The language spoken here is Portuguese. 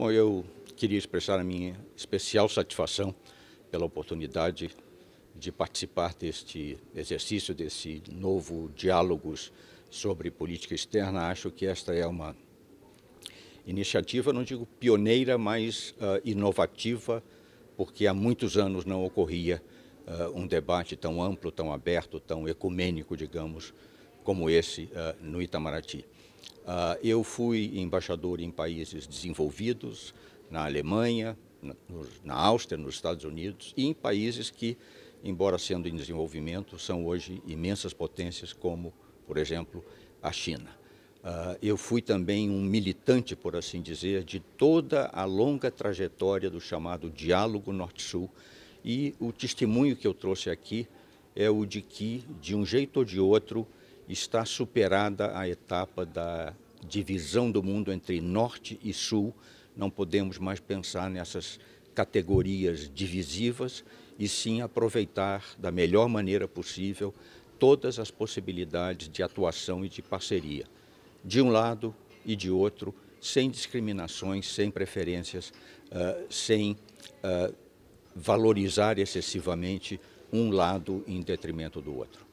Bom, eu queria expressar a minha especial satisfação pela oportunidade de participar deste exercício, desse novo diálogos sobre política externa. Acho que esta é uma iniciativa, não digo pioneira, mas uh, inovativa, porque há muitos anos não ocorria uh, um debate tão amplo, tão aberto, tão ecumênico, digamos, como esse uh, no Itamaraty. Ah, eu fui embaixador em países desenvolvidos, na Alemanha, na, Áustria, nos Estados Unidos e em países que, embora sendo em desenvolvimento, são hoje imensas potências, como, por exemplo, a China. Ah, eu fui também um militante, por assim dizer, de toda a longa trajetória do chamado diálogo Norte-Sul. E o testemunho que eu trouxe aqui é o de que, de um jeito ou de outro, está superada a etapa da divisão do mundo entre norte e sul. Não podemos mais pensar nessas categorias divisivas e sim aproveitar da melhor maneira possível todas as possibilidades de atuação e de parceria, de um lado e de outro, sem discriminações, sem preferências, uh, sem uh, valorizar excessivamente um lado em detrimento do outro.